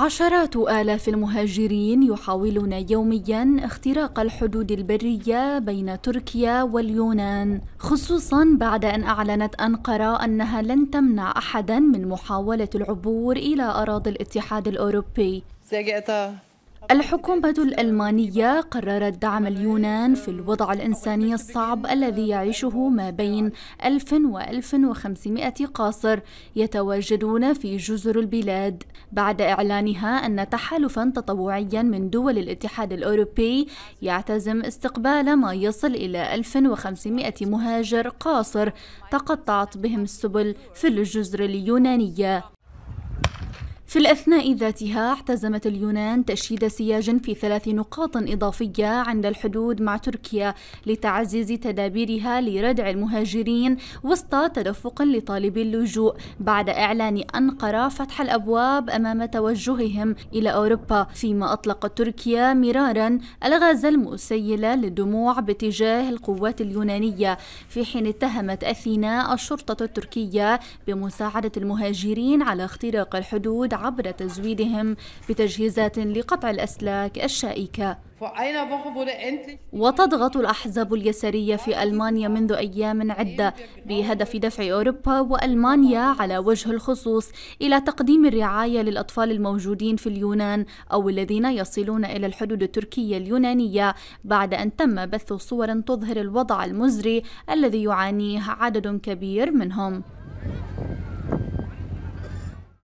عشرات آلاف المهاجرين يحاولون يوميا اختراق الحدود البرية بين تركيا واليونان، خصوصا بعد أن أعلنت أنقرة أنها لن تمنع أحدا من محاولة العبور إلى أراضي الاتحاد الأوروبي. الحكومة الألمانية قررت دعم اليونان في الوضع الإنساني الصعب الذي يعيشه ما بين 1000 و 1500 قاصر يتواجدون في جزر البلاد بعد إعلانها أن تحالفا تطوعيا من دول الاتحاد الأوروبي يعتزم استقبال ما يصل إلى 1500 مهاجر قاصر تقطعت بهم السبل في الجزر اليونانية في الأثناء ذاتها احتزمت اليونان تشييد سياج في ثلاث نقاط إضافية عند الحدود مع تركيا لتعزيز تدابيرها لردع المهاجرين وسط تدفق لطالبي اللجوء بعد إعلان أنقرة فتح الأبواب أمام توجههم إلى أوروبا فيما أطلقت تركيا مرارا الغاز المسيلة للدموع باتجاه القوات اليونانية في حين اتهمت أثينا الشرطة التركية بمساعدة المهاجرين على اختراق الحدود عبر تزويدهم بتجهيزات لقطع الأسلاك الشائكة وتضغط الأحزاب اليسارية في ألمانيا منذ أيام عدة بهدف دفع أوروبا وألمانيا على وجه الخصوص إلى تقديم الرعاية للأطفال الموجودين في اليونان أو الذين يصلون إلى الحدود التركية اليونانية بعد أن تم بث صور تظهر الوضع المزري الذي يعانيه عدد كبير منهم.